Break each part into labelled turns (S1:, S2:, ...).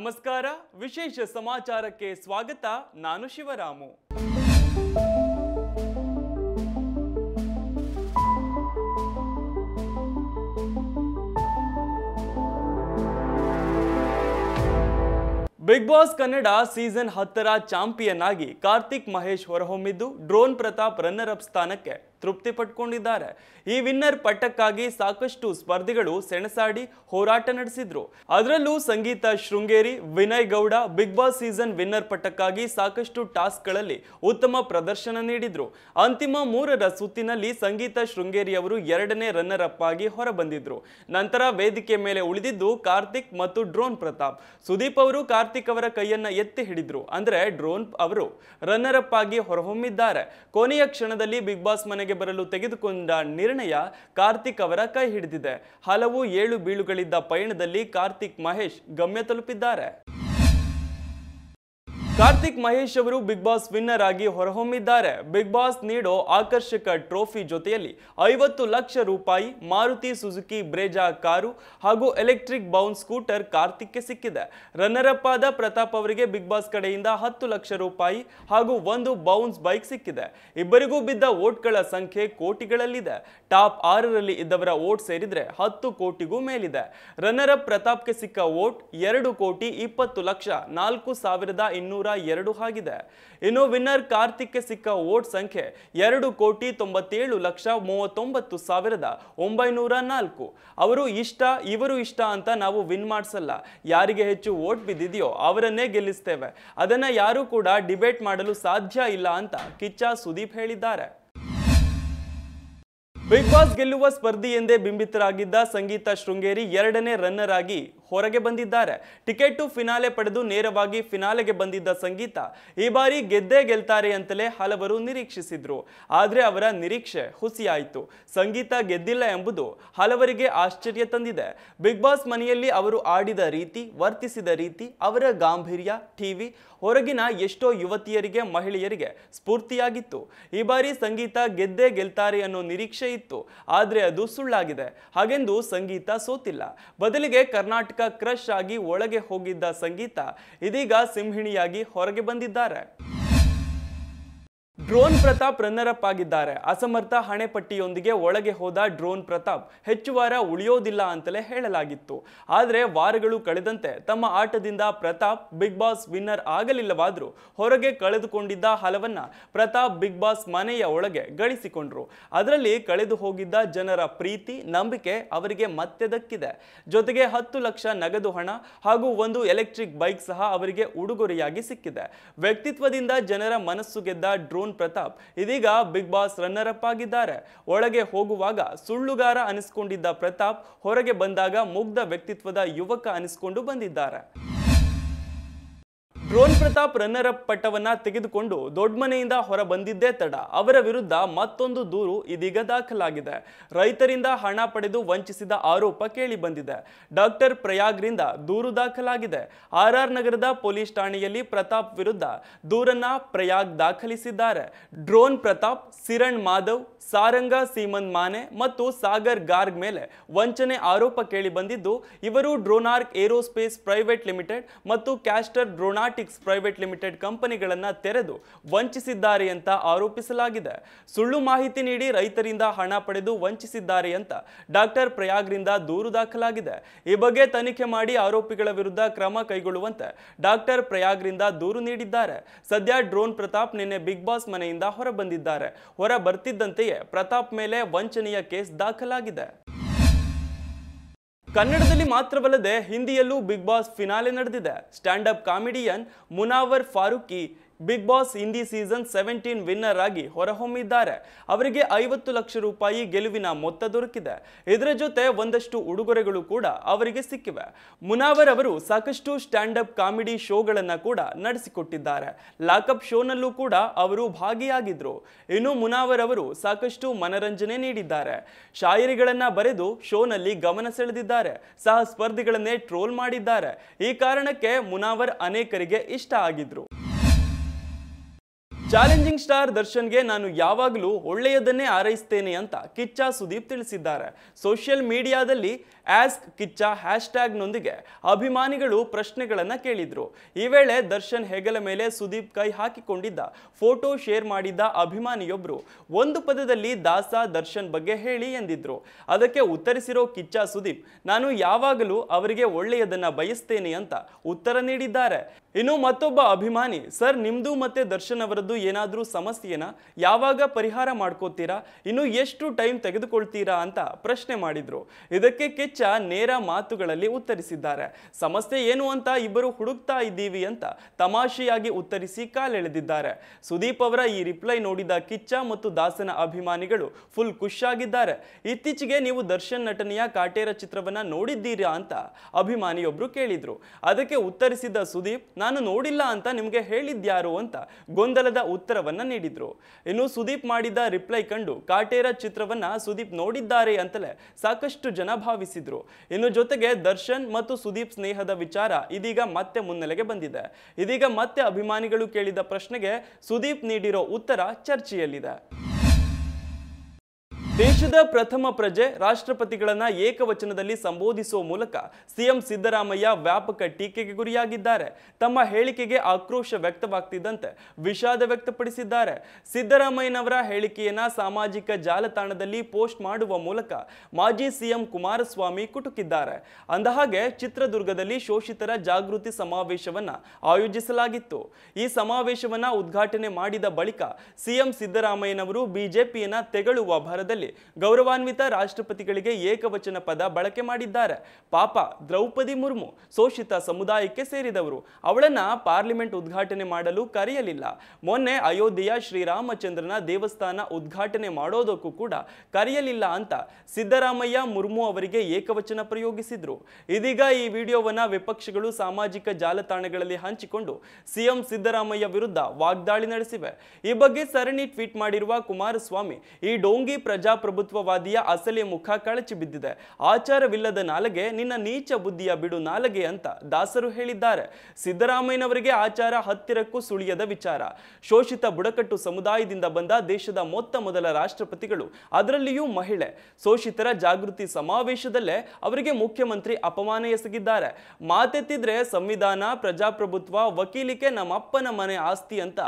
S1: ನಮಸ್ಕಾರ ವಿಶೇಷ ಸಮಾಚಾರಕ್ಕೆ ಸ್ವಾಗತ ನಾನು Shivaramu Bigg Boss Kannada season ಹತ್ತರ ಚಾಂಪಿಯನ್ ಆಗಿ ಕಾರ್ತಿಕ್ ಮಹೇಶ್ ಹೊರಹೊಮ್ಮಿದ್ದು ಡ್ರೋನ್ ಪ್ರತಾಪ್ ರನ್ನರ್ ಅಪ್ ಸ್ಥಾನಕ್ಕೆ ತೃಪ್ತಿ ಪಟ್ಕೊಂಡಿದ್ದಾರೆ ಈ ವಿನ್ನರ್ ಪಟ್ಟಕ್ಕಾಗಿ ಸಾಕಷ್ಟು ಸ್ಪರ್ಧಿಗಳು ಸೆಣಸಾಡಿ ಹೋರಾಟ ನಡೆಸಿದ್ರು ಅದರಲ್ಲೂ Sangeetha Sringeri Vinay Gowda Bigg Boss season winner ಪಟ್ಟಕ್ಕಾಗಿ ಸಾಕಷ್ಟು ಟಾಸ್ಕ್ಗಳಲ್ಲಿ ಉತ್ತಮ ಪ್ರದರ್ಶನ ನೀಡಿದ್ರು ಅಂತಿಮ ಮೂರರ ಸುತ್ತಿನಲ್ಲಿ ಸಂಗೀತ ಶೃಂಗೇರಿ ಅವರು ಎರಡನೇ ರನ್ನರ್ ಅಪ್ ಆಗಿ ಹೊರಬಂದಿದ್ರು ನಂತರ ವೇದಿಕೆ ಮೇಲೆ ಉಳಿದಿದ್ದು ಕಾರ್ತಿಕ್ ಮತ್ತು ಡ್ರೋನ್ ಪ್ರತಾಪ್ ಸುದೀಪ್ ಅವರು ಕಾರ್ತಿಕ್ ಅವರ ಕೈಯನ್ನ ಎತ್ತಿ ಹಿಡಿದ್ರು ಅಂದ್ರೆ ಡ್ರೋನ್ ಅವರು ರನ್ನರ್ ಅಪ್ ಆಗಿ ಹೊರಹೊಮ್ಮಿದ್ದಾರೆ ಕೊನೆಯ ಕ್ಷಣದಲ್ಲಿ ಬಿಗ್ ಬಾಸ್ ಮನೆಗೆ ಜಾರಿಗೆ ಬರಲು ತೆಗೆದುಕೊಂಡ ನಿರ್ಣಯ ಕಾರ್ತಿಕ್ ಅವರ ಕೈ ಹಿಡಿದಿದೆ ಹಲವು ಏಳು ಬೀಳುಗಳಿದ್ದ ಪಯಣದಲ್ಲಿ ಕಾರ್ತಿಕ್ ಮಹೇಶ್ ಗಮ್ಯ ತಲುಪಿದ್ದಾರೆ ಕಾರ್ತಿಕ್ ಮಹೇಶ್ ಅವರು ಬಿಗ್ ಬಾಸ್ ವಿನ್ನರ್ ಆಗಿ ಹೊರಹೊಮ್ಮಿದ್ದಾರೆ ಬಿಗ್ ಬಾಸ್ ನೀಡೋ ಆಕರ್ಷಕ ಟ್ರೋಫಿ ಜೊತೆಯಲ್ಲಿ ಐವತ್ತು ಲಕ್ಷ ರೂಪಾಯಿ ಮಾರುತಿ ಸುಜುಕಿ ಬ್ರೇಜಾ ಕಾರು ಹಾಗೂ ಎಲೆಕ್ಟ್ರಿಕ್ ಬೌನ್ ಸ್ಕೂಟರ್ ಕಾರ್ತಿಕ್ಗೆ ಸಿಕ್ಕಿದೆ ರನ್ನರ್ ಅಪ್ ಆದ ಪ್ರತಾಪ್ ಅವರಿಗೆ ಬಿಗ್ ಬಾಸ್ ಕಡೆಯಿಂದ ಹತ್ತು ಲಕ್ಷ ರೂಪಾಯಿ ಹಾಗೂ ಒಂದು ಬೌನ್ಸ್ ಬೈಕ್ ಸಿಕ್ಕಿದೆ ಇಬ್ಬರಿಗೂ ಬಿದ್ದ ಓಟ್ಗಳ ಸಂಖ್ಯೆ ಕೋಟಿಗಳಲ್ಲಿದೆ ಟಾಪ್ ಆರರಲ್ಲಿ ಇದ್ದವರ ಓಟ್ ಸೇರಿದ್ರೆ ಹತ್ತು ಕೋಟಿಗೂ ಮೇಲಿದೆ ರನ್ನರ್ ಅಪ್ ಪ್ರತಾಪ್ಗೆ ಸಿಕ್ಕ ಓಟ್ ಎರಡು ಕೋಟಿ ಇಪ್ಪತ್ತು ಲಕ್ಷ ನಾಲ್ಕು ಸಾವಿರದ ಇನ್ನೂರ ಎರಡು ಆಗಿದೆ ಇನ್ನು ವಿನ್ನರ್ ಕಾರ್ತಿಕ್ಗೆ ಸಿಕ್ಕ ವೋಟ್ ಸಂಖ್ಯೆ ಎರಡು ಕೋಟಿ ತೊಂಬತ್ತೇಳು ಲಕ್ಷ ಮೂವತ್ತೊಂಬತ್ತು ಸಾವಿರದ ಒಂಬೈನೂರ ನಾಲ್ಕು ಅವರು ಇಷ್ಟ ಇವರು ಇಷ್ಟ ಅಂತ ನಾವು ವಿನ್ ಮಾಡಿಸಲ್ಲ ಯಾರಿಗೆ ಹೆಚ್ಚು ಓಟ್ ಬಿದ್ದಿದೆಯೋ ಅವರನ್ನೇ ಗೆಲ್ಲಿಸ್ತೇವೆ ಅದನ್ನ ಯಾರು ಕೂಡ ಡಿಬೇಟ್ ಮಾಡಲು ಸಾಧ್ಯ ಇಲ್ಲ ಅಂತ ಕಿಚ್ಚ ಸುದೀಪ್ ಹೇಳಿದ್ದಾರೆ ಬಿಗ್ ಬಾಸ್ ಗೆಲ್ಲುವ ಸ್ಪರ್ಧಿ ಎಂದೇ ಬಿಂಬಿತರಾಗಿದ್ದ ಸಂಗೀತ ಶೃಂಗೇರಿ ಎರಡನೇ ರನ್ನರ್ ಆಗಿ ಹೊರಗೆ ಬಂದಿದ್ದಾರೆ ಟಿಕೆಟ್ ಫಿನಾಲೆ ಪಡೆದು ನೇರವಾಗಿ ಫಿನಾಲೆಗೆ ಬಂದಿದ್ದ ಸಂಗೀತ ಈ ಬಾರಿ ಗೆದ್ದೇ ಗೆಲ್ತಾರೆ ಅಂತಲೇ ಹಲವರು ನಿರೀಕ್ಷಿಸಿದ್ರು ಆದರೆ ಅವರ ನಿರೀಕ್ಷೆ ಹುಸಿಯಾಯಿತು ಸಂಗೀತ ಗೆದ್ದಿಲ್ಲ ಎಂಬುದು ಹಲವರಿಗೆ ಆಶ್ಚರ್ಯ ತಂದಿದೆ ಬಿಗ್ ಬಾಸ್ ಮನೆಯಲ್ಲಿ ಅವರು ಆಡಿದ ರೀತಿ ವರ್ತಿಸಿದ ರೀತಿ ಅವರ ಗಾಂಭೀರ್ಯ ಟಿವಿ ಹೊರಗಿನ ಎಷ್ಟೋ ಯುವತಿಯರಿಗೆ ಮಹಿಳೆಯರಿಗೆ ಸ್ಫೂರ್ತಿಯಾಗಿತ್ತು ಈ ಬಾರಿ ಸಂಗೀತ ಗೆದ್ದೇ ಗೆಲ್ತಾರೆ ಅನ್ನೋ ನಿರೀಕ್ಷೆ ಇತ್ತು ಆದರೆ ಅದು ಸುಳ್ಳಾಗಿದೆ ಹಾಗೆಂದು ಸಂಗೀತ ಸೋತಿಲ್ಲ ಬದಲಿಗೆ ಕರ್ನಾಟಕ ಕ್ರಶ್ ಆಗಿ ಒಳಗೆ ಹೋಗಿದ್ದ ಸಂಗೀತ ಇದೀಗ ಸಿಂಹಿಣಿಯಾಗಿ ಹೊರಗೆ ಬಂದಿದ್ದಾರೆ ಡ್ರೋನ್ ಪ್ರತಾಪ್ ರನ್ನರ್ ಆಗಿದ್ದಾರೆ ಅಸಮರ್ಥ ಹಣೆಪಟ್ಟಿಯೊಂದಿಗೆ ಒಳಗೆ ಹೋದ ಡ್ರೋನ್ ಪ್ರತಾಪ್ ಹೆಚ್ಚು ವಾರ ಉಳಿಯೋದಿಲ್ಲ ಅಂತಲೇ ಹೇಳಲಾಗಿತ್ತು ಆದರೆ ವಾರಗಳು ಕಳೆದಂತೆ ತಮ್ಮ ಆಟದಿಂದ ಪ್ರತಾಪ್ ಬಿಗ್ ಬಾಸ್ ವಿನ್ನರ್ ಆಗಲಿಲ್ಲವಾದರೂ ಹೊರಗೆ ಕಳೆದುಕೊಂಡಿದ್ದ ಹಲವನ್ನ ಪ್ರತಾಪ್ ಬಿಗ್ ಬಾಸ್ ಮನೆಯ ಒಳಗೆ ಗಳಿಸಿಕೊಂಡ್ರು ಅದರಲ್ಲಿ ಕಳೆದು ಹೋಗಿದ್ದ ಜನರ ಪ್ರೀತಿ ನಂಬಿಕೆ ಅವರಿಗೆ ಮತ್ತೆ ದಕ್ಕಿದೆ ಜೊತೆಗೆ ಹತ್ತು ಲಕ್ಷ ನಗದು ಹಣ ಹಾಗೂ ಒಂದು ಎಲೆಕ್ಟ್ರಿಕ್ ಬೈಕ್ ಸಹ ಅವರಿಗೆ ಉಡುಗೊರೆಯಾಗಿ ಸಿಕ್ಕಿದೆ ವ್ಯಕ್ತಿತ್ವದಿಂದ ಜನರ ಮನಸ್ಸು ಗೆದ್ದ ಡ್ರೋನ್ ಪ್ರತಾಪ್ ಇದೀಗ ಬಿಗ್ ಬಾಸ್ ರನ್ನರ್ ಅಪ್ ಆಗಿದ್ದಾರೆ ಒಳಗೆ ಹೋಗುವಾಗ ಸುಳ್ಳುಗಾರ ಅನಿಸ್ಕೊಂಡಿದ್ದ ಪ್ರತಾಪ್ ಹೊರಗೆ ಬಂದಾಗ ಮುಗ್ಧ ವ್ಯಕ್ತಿತ್ವದ ಯುವಕ ಅನಿಸ್ಕೊಂಡು ಬಂದಿದ್ದಾರೆ ಡ್ರೋನ್ ಪ್ರತಾಪ್ ರನ್ನರ್ ಅಪ್ ಪಟ್ಟವನ್ನ ತೆಗೆದುಕೊಂಡು ದೊಡ್ಡಮನೆಯಿಂದ ಹೊರ ಬಂದಿದ್ದೇ ತಡ ಅವರ ವಿರುದ್ಧ ಮತ್ತೊಂದು ದೂರು ಇದೀಗ ದಾಖಲಾಗಿದೆ ರೈತರಿಂದ ಹಣ ಪಡೆದು ವಂಚಿಸಿದ ಆರೋಪ ಕೇಳಿ ಬಂದಿದೆ ಡಾಕ್ಟರ್ ಪ್ರಯಾಗ್ರಿಂದ ದೂರು ದಾಖಲಾಗಿದೆ ಆರ್ ಆರ್ ನಗರದ ಪೊಲೀಸ್ ಠಾಣೆಯಲ್ಲಿ ಪ್ರತಾಪ್ ವಿರುದ್ಧ ದೂರನ್ನ ಪ್ರಯಾಗ್ ದಾಖಲಿಸಿದ್ದಾರೆ ಡ್ರೋನ್ ಪ್ರತಾಪ್ ಸಿರಣ್ ಮಾಧವ್ ಸಾರಂಗ ಸೀಮನ್ ಮಾನೆ ಮತ್ತು ಸಾಗರ್ ಗಾರ್ಗ್ ಮೇಲೆ ವಂಚನೆ ಆರೋಪ ಕೇಳಿ ಬಂದಿದ್ದು ಇವರು ಡ್ರೋನಾರ್ಕ್ ಏರೋಸ್ಪೇಸ್ ಪ್ರೈವೇಟ್ ಲಿಮಿಟೆಡ್ ಮತ್ತು ಕ್ಯಾಸ್ಟರ್ ಡ್ರೋನಾರ್ ಪ್ರೈವೇಟ್ ಲಿಮಿಟೆಡ್ ಕಂಪನಿಗಳನ್ನು ತೆರೆದು ವಂಚಿಸಿದ್ದಾರೆ ಅಂತ ಆರೋಪಿಸಲಾಗಿದೆ ಸುಳ್ಳು ಮಾಹಿತಿ ನೀಡಿ ರೈತರಿಂದ ಹಣ ಪಡೆದು ವಂಚಿಸಿದ್ದಾರೆ ಅಂತ ಡಾಕ್ಟರ್ ಪ್ರಯಾಗ್ರಿಂದ ದೂರು ದಾಖಲಾಗಿದೆ ಈ ಬಗ್ಗೆ ತನಿಖೆ ಮಾಡಿ ಆರೋಪಿಗಳ ವಿರುದ್ಧ ಕ್ರಮ ಕೈಗೊಳ್ಳುವಂತೆ ಡಾಕ್ಟರ್ ಪ್ರಯಾಗ್ರಿಂದ ದೂರು ನೀಡಿದ್ದಾರೆ ಸದ್ಯ ಡ್ರೋನ್ ಪ್ರತಾಪ್ ನಿನ್ನೆ ಬಿಗ್ ಬಾಸ್ ಮನೆಯಿಂದ ಹೊರಬಂದಿದ್ದಾರೆ ಹೊರ ಬರ್ತಿದ್ದಂತೆಯೇ ಪ್ರತಾಪ್ ಮೇಲೆ ವಂಚನೆಯ ಕೇಸ್ ದಾಖಲಾಗಿದೆ ಕನ್ನಡದಲ್ಲಿ ಮಾತ್ರವಲ್ಲದೆ ಹಿಂದಿಯಲ್ಲೂ ಬಿಗ್ ಬಾಸ್ ಫಿನಾಲೆ ನಡೆದಿದೆ stand up comedian Munawar Faruqui Bigg Boss Hindi season seventeen winner ಆಗಿ ಹೊರಹೊಮ್ಮಿದ್ದಾರೆ ಅವರಿಗೆ ಐವತ್ತು ಲಕ್ಷ ರೂಪಾಯಿ ಗೆಲುವಿನ ಮೊತ್ತ ದೊರಕಿದೆ ಇದರ ಜೊತೆ ಒಂದಷ್ಟು ಉಡುಗೊರೆಗಳು ಕೂಡ ಅವರಿಗೆ ಸಿಕ್ಕಿವೆ ಮುನಾವರ್ ಅವರು ಸಾಕಷ್ಟು ಸ್ಟ್ಯಾಂಡ್ ಅಪ್ ಕಾಮಿಡಿ ಶೋಗಳನ್ನು ಕೂಡ ನಡೆಸಿಕೊಟ್ಟಿದ್ದಾರೆ ಲಾಕಪ್ ಶೋನಲ್ಲೂ ಕೂಡ ಅವರು ಭಾಗಿಯಾಗಿದ್ರು ಇನ್ನು ಮುನಾವರ್ ಅವರು ಸಾಕಷ್ಟು ಮನರಂಜನೆ ನೀಡಿದ್ದಾರೆ ಶಾಯರಿಗಳನ್ನ ಬರೆದು ಶೋನಲ್ಲಿ ಗಮನ ಸೆಳೆದಿದ್ದಾರೆ ಸಹ ಸ್ಪರ್ಧಿಗಳನ್ನೇ ಟ್ರೋಲ್ ಮಾಡಿದ್ದಾರೆ ಈ ಕಾರಣಕ್ಕೆ ಮುನಾವರ್ ಅನೇಕರಿಗೆ ಇಷ್ಟ ಆಗಿದ್ರು ಚಾಲೆಂಜಿಂಗ್ ಸ್ಟಾರ್ ದರ್ಶನ್ಗೆ ನಾನು ಯಾವಾಗಲೂ ಒಳ್ಳೆಯದನ್ನೇ ಆರೈಸ್ತೇನೆ ಅಂತ ಕಿಚ್ಚ ಸುದೀಪ್ ತಿಳಿಸಿದ್ದಾರೆ ಸೋಷಿಯಲ್ ಮೀಡಿಯಾದಲ್ಲಿ ಆಸ್ಕ್ ಕಿಚ್ಚ ಹ್ಯಾಶ್ಟ್ಯಾಗ್ನೊಂದಿಗೆ ಅಭಿಮಾನಿಗಳು ಪ್ರಶ್ನೆಗಳನ್ನು ಕೇಳಿದ್ರು ಈ ವೇಳೆ ದರ್ಶನ್ ಹೆಗಲ ಮೇಲೆ ಸುದೀಪ್ ಕೈ ಹಾಕಿಕೊಂಡಿದ್ದ ಫೋಟೋ ಶೇರ್ ಮಾಡಿದ್ದ ಅಭಿಮಾನಿಯೊಬ್ಬರು ಒಂದು ಪದದಲ್ಲಿ ದಾಸ ದರ್ಶನ್ ಬಗ್ಗೆ ಹೇಳಿ ಎಂದಿದ್ರು ಅದಕ್ಕೆ ಉತ್ತರಿಸಿರೋ ಕಿಚ್ಚ ಸುದೀಪ್ ನಾನು ಯಾವಾಗಲೂ ಅವರಿಗೆ ಒಳ್ಳೆಯದನ್ನು ಬಯಸ್ತೇನೆ ಅಂತ ಉತ್ತರ ನೀಡಿದ್ದಾರೆ ಇನ್ನು ಮತ್ತೊಬ್ಬ ಅಭಿಮಾನಿ ಸರ್ ನಿಮ್ಮದು ಮತ್ತೆ ದರ್ಶನ್ ಅವರದ್ದು ಏನಾದರೂ ಸಮಸ್ಯೆನ ಯಾವಾಗ ಪರಿಹಾರ ಮಾಡ್ಕೋತೀರಾ ಇನ್ನು ಎಷ್ಟು ಟೈಮ್ ತೆಗೆದುಕೊಳ್ತೀರಾ ಅಂತ ಪ್ರಶ್ನೆ ಮಾಡಿದರು ಇದಕ್ಕೆ ಕೆಚ್ಚ ನೇರ ಮಾತುಗಳಲ್ಲಿ ಉತ್ತರಿಸಿದ್ದಾರೆ ಸಮಸ್ಯೆ ಏನು ಅಂತ ಇಬ್ಬರು ಹುಡುಕ್ತಾ ಇದ್ದೀವಿ ಅಂತ ತಮಾಷೆಯಾಗಿ ಉತ್ತರಿಸಿ ಕಾಲೆಳೆದಿದ್ದಾರೆ ಸುದೀಪ್ ಅವರ ಈ ರಿಪ್ಲೈ ನೋಡಿದ ಕಿಚ್ಚ ಮತ್ತು ದಾಸನ ಅಭಿಮಾನಿಗಳು ಫುಲ್ ಖುಷಿಯಾಗಿದ್ದಾರೆ ಇತ್ತೀಚೆಗೆ ನೀವು ದರ್ಶನ್ ನಟನೆಯ ಕಾಟೇರ ಚಿತ್ರವನ್ನು ನೋಡಿದ್ದೀರಾ ಅಂತ ಅಭಿಮಾನಿಯೊಬ್ಬರು ಕೇಳಿದರು ಅದಕ್ಕೆ ಉತ್ತರಿಸಿದ ಸುದೀಪ್ ನಾನು ನೋಡಿಲ್ಲ ಅಂತ ನಿಮಗೆ ಹೇಳಿದ್ಯಾರು ಅಂತ ಗೊಂದಲದ ಉತ್ತರವನ್ನು ನೀಡಿದ್ರು ಇನ್ನು ಸುದೀಪ್ ಮಾಡಿದ ರಿಪ್ಲೈ ಕಂಡು ಕಾಟೇರ ಚಿತ್ರವನ್ನು ಸುದೀಪ್ ನೋಡಿದ್ದಾರೆ ಅಂತಲೇ ಸಾಕಷ್ಟು ಜನ ಭಾವಿಸಿದ್ರು ಇನ್ನು ಜೊತೆಗೆ ದರ್ಶನ್ ಮತ್ತು ಸುದೀಪ್ ಸ್ನೇಹದ ವಿಚಾರ ಇದೀಗ ಮತ್ತೆ ಮುನ್ನೆಲೆಗೆ ಬಂದಿದೆ ಇದೀಗ ಮತ್ತೆ ಅಭಿಮಾನಿಗಳು ಕೇಳಿದ ಪ್ರಶ್ನೆಗೆ ಸುದೀಪ್ ನೀಡಿರೋ ಉತ್ತರ ಚರ್ಚೆಯಲ್ಲಿದೆ ದೇಶದ ಪ್ರಥಮ ಪ್ರಜೆ ರಾಷ್ಟ್ರಪತಿಗಳನ್ನ ಏಕವಚನದಲ್ಲಿ ಸಂಬೋಧಿಸುವ ಮೂಲಕ ಸಿಎಂ ಸಿದ್ದರಾಮಯ್ಯ ವ್ಯಾಪಕ ಟೀಕೆಗೆ ಗುರಿಯಾಗಿದ್ದಾರೆ ತಮ್ಮ ಹೇಳಿಕೆಗೆ ಆಕ್ರೋಶ ವ್ಯಕ್ತವಾಗ್ತಿದ್ದಂತೆ ವಿಷಾದ ವ್ಯಕ್ತಪಡಿಸಿದ್ದಾರೆ ಸಿದ್ದರಾಮಯ್ಯನವರ ಹೇಳಿಕೆಯನ್ನ ಸಾಮಾಜಿಕ ಜಾಲತಾಣದಲ್ಲಿ ಪೋಸ್ಟ್ ಮಾಡುವ ಮೂಲಕ ಮಾಜಿ ಸಿಎಂ ಕುಮಾರಸ್ವಾಮಿ ಕುಟುಕಿದ್ದಾರೆ ಅಂದಹಾಗೆ ಚಿತ್ರದುರ್ಗದಲ್ಲಿ ಶೋಷಿತರ ಜಾಗೃತಿ ಸಮಾವೇಶವನ್ನ ಆಯೋಜಿಸಲಾಗಿತ್ತು ಈ ಸಮಾವೇಶವನ್ನ ಉದ್ಘಾಟನೆ ಮಾಡಿದ ಬಳಿಕ ಸಿಎಂ ಸಿದ್ದರಾಮಯ್ಯನವರು ಬಿಜೆಪಿಯನ್ನ ತೆಗಳುವ ಭರದಲ್ಲಿ ಗೌರವಾನ್ವಿತ ರಾಷ್ಟ್ರಪತಿಗಳಿಗೆ ಏಕವಚನ ಪದ ಬಳಕೆ ಮಾಡಿದ್ದಾರೆ ಪಾಪ ದ್ರೌಪದಿ ಮುರ್ಮು ಶೋಷಿತ ಸಮುದಾಯಕ್ಕೆ ಸೇರಿದವರು ಅವಳನ್ನ ಪಾರ್ಲಿಮೆಂಟ್ ಉದ್ಘಾಟನೆ ಮಾಡಲು ಕರೆಯಲಿಲ್ಲ ಮೊನ್ನೆ ಅಯೋಧ್ಯೆಯ ಶ್ರೀರಾಮಚಂದ್ರನ ದೇವಸ್ಥಾನ ಉದ್ಘಾಟನೆ ಮಾಡೋದಕ್ಕೂ ಕೂಡ ಕರೆಯಲಿಲ್ಲ ಅಂತ ಸಿದ್ದರಾಮಯ್ಯ ಮುರ್ಮು ಅವರಿಗೆ ಏಕವಚನ ಪ್ರಯೋಗಿಸಿದ್ರು ಇದೀಗ ಈ ವಿಡಿಯೋವನ್ನ ವಿಪಕ್ಷಗಳು ಸಾಮಾಜಿಕ ಜಾಲತಾಣಗಳಲ್ಲಿ ಹಂಚಿಕೊಂಡು ಸಿಎಂ ಸಿದ್ದರಾಮಯ್ಯ ವಿರುದ್ಧ ವಾಗ್ದಾಳಿ ನಡೆಸಿವೆ ಈ ಬಗ್ಗೆ ಸರಣಿ ಟ್ವೀಟ್ ಮಾಡಿರುವ ಕುಮಾರಸ್ವಾಮಿ ಈ ಡೋಂಗಿ ಪ್ರಜಾ ಪ್ರಜಾಪ್ರಭುತ್ವವಾದಿಯ ಅಸಲಿ ಮುಖ ಕಳಚಿ ಬಿದ್ದಿದೆ ಆಚಾರವಿಲ್ಲದ ನಾಲಗೆ ನಿನ್ನ ನೀಚ ಬುದ್ಧಿಯ ಬಿಡು ನಾಲಗೆ ಅಂತ ದಾಸರು ಹೇಳಿದ್ದಾರೆ ಸಿದ್ದರಾಮಯ್ಯನವರಿಗೆ ಆಚಾರ ಹತ್ತಿರಕ್ಕೂ ಸುಳಿಯದ ವಿಚಾರ ಶೋಷಿತ ಬುಡಕಟ್ಟು ಸಮುದಾಯದಿಂದ ಬಂದ ದೇಶದ ಮೊತ್ತ ಮೊದಲ ರಾಷ್ಟ್ರಪತಿಗಳು ಅದರಲ್ಲಿಯೂ ಮಹಿಳೆ ಶೋಷಿತರ ಜಾಗೃತಿ ಸಮಾವೇಶದಲ್ಲೇ ಅವರಿಗೆ ಮುಖ್ಯಮಂತ್ರಿ ಅಪಮಾನ ಎಸಗಿದ್ದಾರೆ ಮಾತೆತ್ತಿದ್ರೆ ಸಂವಿಧಾನ ಪ್ರಜಾಪ್ರಭುತ್ವ ವಕೀಲಿಕೆ ನಮ್ಮಪ್ಪನ ಮನೆ ಆಸ್ತಿ ಅಂತ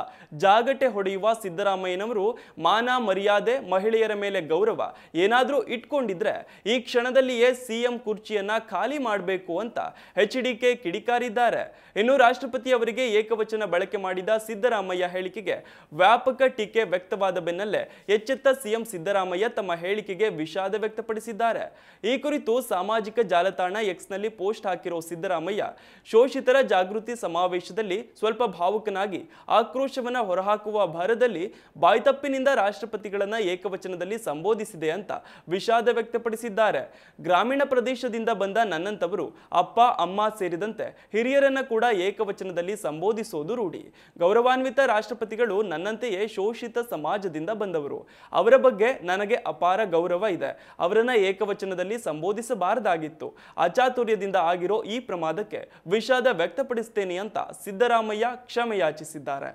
S1: ಜಾಗಟೆ ಹೊಡೆಯುವ ಸಿದ್ದರಾಮಯ್ಯನವರು ಮಾನ ಮರ್ಯಾದೆ ಮಹಿಳೆಯರ ಮೇಲೆ ಗೌರವ ಏನಾದರೂ ಇಟ್ಕೊಂಡಿದ್ರೆ ಈ ಕ್ಷಣದಲ್ಲಿಯೇ ಸಿಎಂ ಕುರ್ಚಿಯನ್ನ ಕುರ್ಚಿಯನ್ನು ಖಾಲಿ ಮಾಡಬೇಕು ಅಂತ ಎಚ್ ಡಿ ಕಿಡಿಕಾರಿದ್ದಾರೆ ಇನ್ನು ರಾಷ್ಟ್ರಪತಿ ಅವರಿಗೆ ಏಕವಚನ ಬಳಕೆ ಮಾಡಿದ ಸಿದ್ದರಾಮಯ್ಯ ಹೇಳಿಕೆಗೆ ವ್ಯಾಪಕ ಟೀಕೆ ವ್ಯಕ್ತವಾದ ಬೆನ್ನಲ್ಲೇ ಎಚ್ಚೆತ್ತ ಸಿಎಂ ಸಿದ್ದರಾಮಯ್ಯ ತಮ್ಮ ಹೇಳಿಕೆಗೆ ವಿಷಾದ ವ್ಯಕ್ತಪಡಿಸಿದ್ದಾರೆ ಈ ಕುರಿತು ಸಾಮಾಜಿಕ ಜಾಲತಾಣ ಎಕ್ಸ್ನಲ್ಲಿ ಪೋಸ್ಟ್ ಹಾಕಿರೋ ಸಿದ್ದರಾಮಯ್ಯ ಶೋಷಿತರ ಜಾಗೃತಿ ಸಮಾವೇಶದಲ್ಲಿ ಸ್ವಲ್ಪ ಭಾವುಕನಾಗಿ ಆಕ್ರೋಶವನ್ನ ಹೊರಹಾಕುವ ಭರದಲ್ಲಿ ಬಾಯ್ತಪ್ಪಿನಿಂದ ರಾಷ್ಟ್ರಪತಿಗಳನ್ನ ಏಕವಚನದಲ್ಲಿ ಸಂಬೋಧಿಸಿದೆ ಅಂತ ವಿಷಾದ ವ್ಯಕ್ತಪಡಿಸಿದ್ದಾರೆ ಗ್ರಾಮೀಣ ಪ್ರದೇಶದಿಂದ ಬಂದ ನನ್ನಂತವರು ಅಪ್ಪ ಅಮ್ಮ ಸೇರಿದಂತೆ ಹಿರಿಯರನ್ನ ಕೂಡ ಏಕವಚನದಲ್ಲಿ ಸಂಬೋಧಿಸೋದು ರೂಢಿ ಗೌರವಾನ್ವಿತ ರಾಷ್ಟ್ರಪತಿಗಳು ನನ್ನಂತೆಯೇ ಶೋಷಿತ ಸಮಾಜದಿಂದ ಬಂದವರು ಅವರ ಬಗ್ಗೆ ನನಗೆ ಅಪಾರ ಗೌರವ ಇದೆ ಅವರನ್ನ ಏಕವಚನದಲ್ಲಿ ಸಂಬೋಧಿಸಬಾರದಾಗಿತ್ತು ಅಚಾತುರ್ಯದಿಂದ ಆಗಿರೋ ಈ ಪ್ರಮಾದಕ್ಕೆ ವಿಷಾದ ವ್ಯಕ್ತಪಡಿಸುತ್ತೇನೆ ಅಂತ ಸಿದ್ದರಾಮಯ್ಯ ಕ್ಷಮೆಯಾಚಿಸಿದ್ದಾರೆ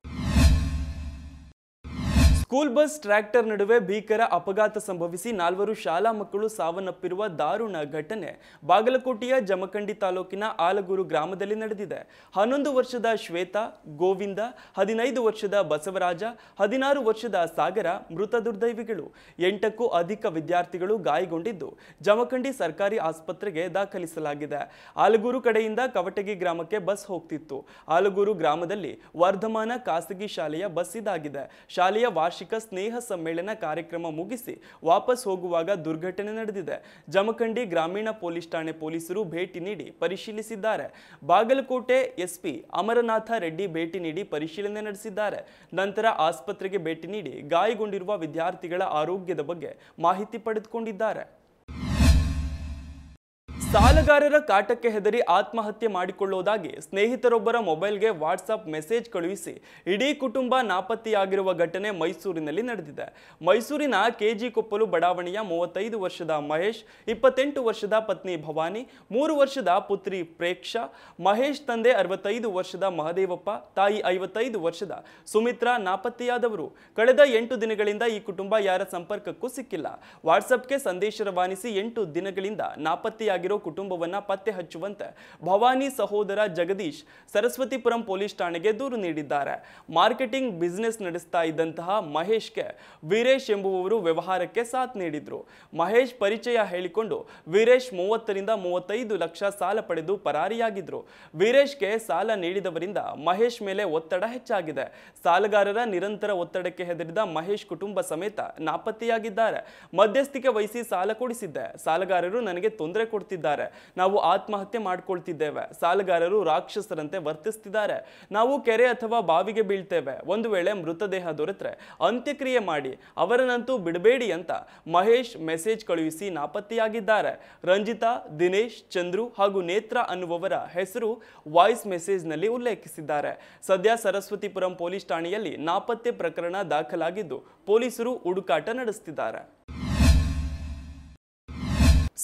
S1: ಸ್ಕೂಲ್ ಬಸ್ ಟ್ರ್ಯಾಕ್ಟರ್ ನಡುವೆ ಭೀಕರ ಅಪಘಾತ ಸಂಭವಿಸಿ ನಾಲ್ವರು ಶಾಲಾ ಮಕ್ಕಳು ಸಾವನ್ನಪ್ಪಿರುವ ದಾರುಣ ಘಟನೆ ಬಾಗಲಕೋಟೆಯ ಜಮಖಂಡಿ ತಾಲೂಕಿನ ಆಲಗೂರು ಗ್ರಾಮದಲ್ಲಿ ನಡೆದಿದೆ ಹನ್ನೊಂದು ವರ್ಷದ ಶ್ವೇತಾ ಗೋವಿಂದ ಹದಿನೈದು ವರ್ಷದ ಬಸವರಾಜ ಹದಿನಾರು ವರ್ಷದ ಸಾಗರ ಮೃತ ದುರ್ದೈವಿಗಳು ಎಂಟಕ್ಕೂ ಅಧಿಕ ವಿದ್ಯಾರ್ಥಿಗಳು ಗಾಯಗೊಂಡಿದ್ದು ಜಮಖಂಡಿ ಸರ್ಕಾರಿ ಆಸ್ಪತ್ರೆಗೆ ದಾಖಲಿಸಲಾಗಿದೆ ಆಲಗೂರು ಕಡೆಯಿಂದ ಕವಟಗಿ ಗ್ರಾಮಕ್ಕೆ ಬಸ್ ಹೋಗ್ತಿತ್ತು ಆಲಗೂರು ಗ್ರಾಮದಲ್ಲಿ ವರ್ಧಮಾನ ಖಾಸಗಿ ಶಾಲೆಯ ಬಸ್ ಇದಾಗಿದೆ ಶಾಲೆಯ ವಾರ್ಷಿಕ ವಾರ್ಷಿಕ ಸ್ನೇಹ ಸಮ್ಮೇಳನ ಕಾರ್ಯಕ್ರಮ ಮುಗಿಸಿ ವಾಪಸ್ ಹೋಗುವಾಗ ದುರ್ಘಟನೆ ನಡೆದಿದೆ ಜಮಖಂಡಿ ಗ್ರಾಮೀಣ ಪೊಲೀಸ್ ಠಾಣೆ ಪೊಲೀಸರು ಭೇಟಿ ನೀಡಿ ಪರಿಶೀಲಿಸಿದ್ದಾರೆ ಬಾಗಲಕೋಟೆ ಎಸ್ಪಿ ಅಮರನಾಥ ರೆಡ್ಡಿ ಭೇಟಿ ನೀಡಿ ಪರಿಶೀಲನೆ ನಡೆಸಿದ್ದಾರೆ ನಂತರ ಆಸ್ಪತ್ರೆಗೆ ಭೇಟಿ ನೀಡಿ ಗಾಯಗೊಂಡಿರುವ ವಿದ್ಯಾರ್ಥಿಗಳ ಆರೋಗ್ಯದ ಬಗ್ಗೆ ಮಾಹಿತಿ ಪಡೆದುಕೊಂಡಿದ್ದಾರೆ ಸಾಲಗಾರರ ಕಾಟಕ್ಕೆ ಹೆದರಿ ಆತ್ಮಹತ್ಯೆ ಮಾಡಿಕೊಳ್ಳುವುದಾಗಿ ಸ್ನೇಹಿತರೊಬ್ಬರ ಮೊಬೈಲ್ಗೆ ವಾಟ್ಸಪ್ ಮೆಸೇಜ್ ಕಳುಹಿಸಿ ಇಡೀ ಕುಟುಂಬ ನಾಪತ್ತೆಯಾಗಿರುವ ಘಟನೆ ಮೈಸೂರಿನಲ್ಲಿ ನಡೆದಿದೆ ಮೈಸೂರಿನ ಕೆಜಿ ಕೊಪ್ಪಲು ಬಡಾವಣೆಯ ಮೂವತ್ತೈದು ವರ್ಷದ ಮಹೇಶ್ ಇಪ್ಪತ್ತೆಂಟು ವರ್ಷದ ಪತ್ನಿ ಭವಾನಿ ಮೂರು ವರ್ಷದ ಪುತ್ರಿ ಪ್ರೇಕ್ಷಾ ಮಹೇಶ್ ತಂದೆ ಅರವತ್ತೈದು ವರ್ಷದ ಮಹದೇವಪ್ಪ ತಾಯಿ ಐವತ್ತೈದು ವರ್ಷದ ಸುಮಿತ್ರಾ ನಾಪತ್ತೆಯಾದವರು ಕಳೆದ ಎಂಟು ದಿನಗಳಿಂದ ಈ ಕುಟುಂಬ ಯಾರ ಸಂಪರ್ಕಕ್ಕೂ ಸಿಕ್ಕಿಲ್ಲ ವಾಟ್ಸಪ್ಗೆ ಸಂದೇಶ ರವಾನಿಸಿ ಎಂಟು ದಿನಗಳಿಂದ ನಾಪತ್ತೆಯಾಗಿರೋ ಕುಟುಂಬವನ್ನ ಪತ್ತೆ ಹಚ್ಚುವಂತೆ ಭವಾನಿ ಸಹೋದರ ಜಗದೀಶ್ ಸರಸ್ವತಿಪುರಂ ಪೊಲೀಸ್ ಠಾಣೆಗೆ ದೂರು ನೀಡಿದ್ದಾರೆ ಮಾರ್ಕೆಟಿಂಗ್ ಬಿಸಿನೆಸ್ ನಡೆಸ್ತಾ ಇದ್ದಂತಹ ಮಹೇಶ್ಗೆ ವೀರೇಶ್ ಎಂಬುವವರು ವ್ಯವಹಾರಕ್ಕೆ ಸಾಥ್ ನೀಡಿದ್ರು ಮಹೇಶ್ ಪರಿಚಯ ಹೇಳಿಕೊಂಡು ವೀರೇಶ್ ಮೂವತ್ತರಿಂದ ಮೂವತ್ತೈದು ಲಕ್ಷ ಸಾಲ ಪಡೆದು ಪರಾರಿಯಾಗಿದ್ರು ವೀರೇಶ್ಗೆ ಸಾಲ ನೀಡಿದವರಿಂದ ಮಹೇಶ್ ಮೇಲೆ ಒತ್ತಡ ಹೆಚ್ಚಾಗಿದೆ ಸಾಲಗಾರರ ನಿರಂತರ ಒತ್ತಡಕ್ಕೆ ಹೆದರಿದ ಮಹೇಶ್ ಕುಟುಂಬ ಸಮೇತ ನಾಪತ್ತೆಯಾಗಿದ್ದಾರೆ ಮಧ್ಯಸ್ಥಿಕೆ ವಹಿಸಿ ಸಾಲ ಕೊಡಿಸಿದ್ದೆ ಸಾಲಗಾರರು ನನಗೆ ತೊಂದರೆ ಕೊಡ್ತಿದ್ದಾರೆ ನಾವು ಆತ್ಮಹತ್ಯೆ ಮಾಡ್ಕೊಳ್ತಿದ್ದೇವೆ ಸಾಲಗಾರರು ರಾಕ್ಷಸರಂತೆ ವರ್ತಿಸ್ತಿದ್ದಾರೆ ನಾವು ಕೆರೆ ಅಥವಾ ಬಾವಿಗೆ ಬೀಳ್ತೇವೆ ಒಂದು ವೇಳೆ ಮೃತದೇಹ ದೊರೆತರೆ ಅಂತ್ಯಕ್ರಿಯೆ ಮಾಡಿ ಅವರನ್ನಂತೂ ಬಿಡಬೇಡಿ ಅಂತ ಮಹೇಶ್ ಮೆಸೇಜ್ ಕಳುಹಿಸಿ ನಾಪತ್ತೆಯಾಗಿದ್ದಾರೆ ರಂಜಿತಾ ದಿನೇಶ್ ಚಂದ್ರು ಹಾಗೂ ನೇತ್ರ ಅನ್ನುವವರ ಹೆಸರು ವಾಯ್ಸ್ ಮೆಸೇಜ್ನಲ್ಲಿ ಉಲ್ಲೇಖಿಸಿದ್ದಾರೆ ಸದ್ಯ ಸರಸ್ವತಿಪುರಂ ಪೊಲೀಸ್ ಠಾಣೆಯಲ್ಲಿ ನಾಪತ್ತೆ ಪ್ರಕರಣ ದಾಖಲಾಗಿದ್ದು ಪೊಲೀಸರು ಹುಡುಕಾಟ ನಡೆಸುತ್ತಿದ್ದಾರೆ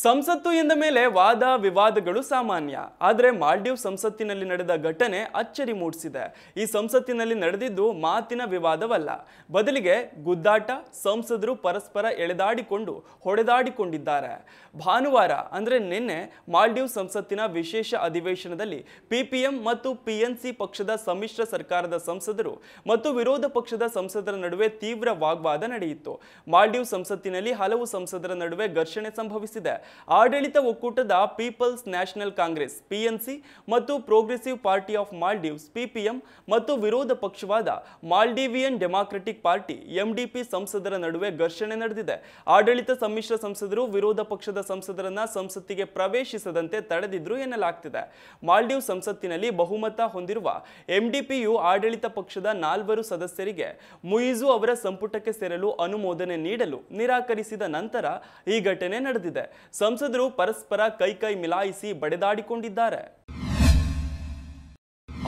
S1: ಸಂಸತ್ತು ಎಂದ ಮೇಲೆ ವಾದ ವಿವಾದಗಳು ಸಾಮಾನ್ಯ ಆದರೆ ಮಾಲ್ಡೀವ್ ಸಂಸತ್ತಿನಲ್ಲಿ ನಡೆದ ಘಟನೆ ಅಚ್ಚರಿ ಮೂಡಿಸಿದೆ ಈ ಸಂಸತ್ತಿನಲ್ಲಿ ನಡೆದಿದ್ದು ಮಾತಿನ ವಿವಾದವಲ್ಲ ಬದಲಿಗೆ ಗುದ್ದಾಟ ಸಂಸದರು ಪರಸ್ಪರ ಎಳೆದಾಡಿಕೊಂಡು ಹೊಡೆದಾಡಿಕೊಂಡಿದ್ದಾರೆ ಭಾನುವಾರ ಅಂದರೆ ನಿನ್ನೆ ಮಾಲ್ಡೀವ್ ಸಂಸತ್ತಿನ ವಿಶೇಷ ಅಧಿವೇಶನದಲ್ಲಿ ಪಿಪಿಎಂ ಮತ್ತು ಪಿಎನ್ಸಿ ಪಕ್ಷದ ಸಮ್ಮಿಶ್ರ ಸರ್ಕಾರದ ಸಂಸದರು ಮತ್ತು ವಿರೋಧ ಪಕ್ಷದ ಸಂಸದರ ನಡುವೆ ತೀವ್ರ ವಾಗ್ವಾದ ನಡೆಯಿತು ಮಾಲ್ಡೀವ್ ಸಂಸತ್ತಿನಲ್ಲಿ ಹಲವು ಸಂಸದರ ನಡುವೆ ಘರ್ಷಣೆ ಸಂಭವಿಸಿದೆ ಆಡಳಿತ ಒಕ್ಕೂಟದ ಪೀಪಲ್ಸ್ ನ್ಯಾಷನಲ್ ಕಾಂಗ್ರೆಸ್ ಪಿಎನ್ಸಿ ಮತ್ತು Progressive Party of Maldives PPM ಮತ್ತು ವಿರೋಧ ಪಕ್ಷವಾದ ಮಾಲ್ಡೀವಿಯನ್ ಡೆಮಾಕ್ರೆಟಿಕ್ ಪಾರ್ಟಿ ಎಂಡಿಪಿ ಸಂಸದರ ನಡುವೆ ಘರ್ಷಣೆ ನಡೆದಿದೆ ಆಡಳಿತ ಸಮ್ಮಿಶ್ರ ಸಂಸದರು ವಿರೋಧ ಪಕ್ಷದ ಸಂಸದರನ್ನ ಸಂಸತ್ತಿಗೆ ಪ್ರವೇಶಿಸದಂತೆ ತಡೆದಿದ್ರು ಎನ್ನಲಾಗ್ತಿದೆ ಮಾಲ್ಡೀವ್ ಸಂಸತ್ತಿನಲ್ಲಿ ಬಹುಮತ ಹೊಂದಿರುವ ಎಂಡಿಪಿಯು ಆಡಳಿತ ಪಕ್ಷದ ನಾಲ್ವರು ಸದಸ್ಯರಿಗೆ ಮುಯಿಜು ಅವರ ಸಂಪುಟಕ್ಕೆ ಸೇರಲು ಅನುಮೋದನೆ ನೀಡಲು ನಿರಾಕರಿಸಿದ ನಂತರ ಈ ಘಟನೆ ನಡೆದಿದೆ ಸಂಸದರು ಪರಸ್ಪರ ಕೈ ಕೈ ಮಿಲಾಯಿಸಿ ಬಡಿದಾಡಿಕೊಂಡಿದ್ದಾರೆ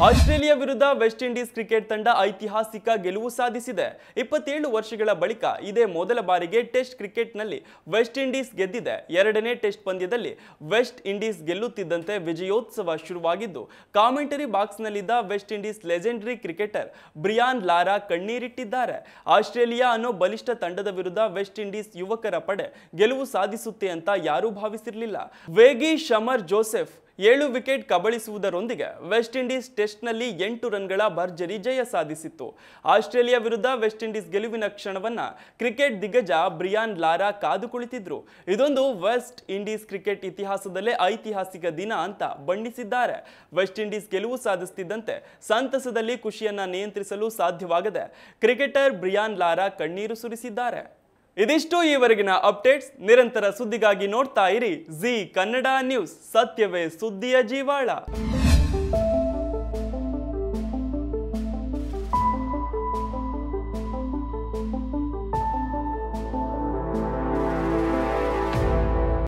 S1: ಆಸ್ಟ್ರೇಲಿಯಾ ವಿರುದ್ಧ ವೆಸ್ಟ್ ಇಂಡೀಸ್ ಕ್ರಿಕೆಟ್ ತಂಡ ಐತಿಹಾಸಿಕ ಗೆಲುವು ಸಾಧಿಸಿದೆ ಇಪ್ಪತ್ತೇಳು ವರ್ಷಗಳ ಬಳಿಕ ಇದೇ ಮೊದಲ ಬಾರಿಗೆ ಟೆಸ್ಟ್ ಕ್ರಿಕೆಟ್ನಲ್ಲಿ ವೆಸ್ಟ್ ಇಂಡೀಸ್ ಗೆದ್ದಿದೆ ಎರಡನೇ ಟೆಸ್ಟ್ ಪಂದ್ಯದಲ್ಲಿ ವೆಸ್ಟ್ ಇಂಡೀಸ್ ಗೆಲ್ಲುತ್ತಿದ್ದಂತೆ ವಿಜಯೋತ್ಸವ ಶುರುವಾಗಿದ್ದು ಕಾಮೆಂಟರಿ ಬಾಕ್ಸ್ನಲ್ಲಿದ್ದ West Indies legendary cricketer Brian Lara ಕಣ್ಣೀರಿಟ್ಟಿದ್ದಾರೆ ಆಸ್ಟ್ರೇಲಿಯಾ ಅನ್ನೋ ಬಲಿಷ್ಠ ತಂಡದ ವಿರುದ್ಧ ವೆಸ್ಟ್ ಇಂಡೀಸ್ ಯುವಕರ ಪಡೆ ಗೆಲುವು ಸಾಧಿಸುತ್ತೆ ಅಂತ ಯಾರೂ ಭಾವಿಸಿರಲಿಲ್ಲ ವೇಗಿ ಶಮರ್ ಜೋಸೆಫ್ ಏಳು ವಿಕೆಟ್ ಕಬಳಿಸುವುದರೊಂದಿಗೆ ವೆಸ್ಟ್ ಇಂಡೀಸ್ ಟೆಸ್ಟ್ನಲ್ಲಿ ಎಂಟು ರನ್ಗಳ ಭರ್ಜರಿ ಜಯ ಸಾಧಿಸಿತ್ತು ಆಸ್ಟ್ರೇಲಿಯಾ ವಿರುದ್ಧ ವೆಸ್ಟ್ ಇಂಡೀಸ್ ಗೆಲುವಿನ ಕ್ಷಣವನ್ನು ಕ್ರಿಕೆಟ್ ದಿಗ್ಗಜ ಬ್ರಿಯಾನ್ ಲಾರಾ ಕಾದು ಕುಳಿತಿದ್ರು ಇದೊಂದು ವೆಸ್ಟ್ ಇಂಡೀಸ್ ಕ್ರಿಕೆಟ್ ಇತಿಹಾಸದಲ್ಲೇ ಐತಿಹಾಸಿಕ ದಿನ ಅಂತ ಬಣ್ಣಿಸಿದ್ದಾರೆ ವೆಸ್ಟ್ ಇಂಡೀಸ್ ಗೆಲುವು ಸಾಧಿಸುತ್ತಿದ್ದಂತೆ ಸಂತಸದಲ್ಲಿ ಖುಷಿಯನ್ನ ನಿಯಂತ್ರಿಸಲು ಸಾಧ್ಯವಾಗದೆ ಕ್ರಿಕೆಟರ್ ಬ್ರಿಯಾನ್ ಲಾರಾ ಕಣ್ಣೀರು ಸುರಿಸಿದ್ದಾರೆ ಇದಿಷ್ಟು ಈವರೆಗಿನ ಅಪ್ಡೇಟ್ಸ್ ನಿರಂತರ ಸುದ್ದಿಗಾಗಿ ನೋಡ್ತಾ ಇರಿ ಜಿ ಕನ್ನಡ ನ್ಯೂಸ್ ಸತ್ಯವೇ ಸುದ್ದಿಯ ಜೀವಾಳ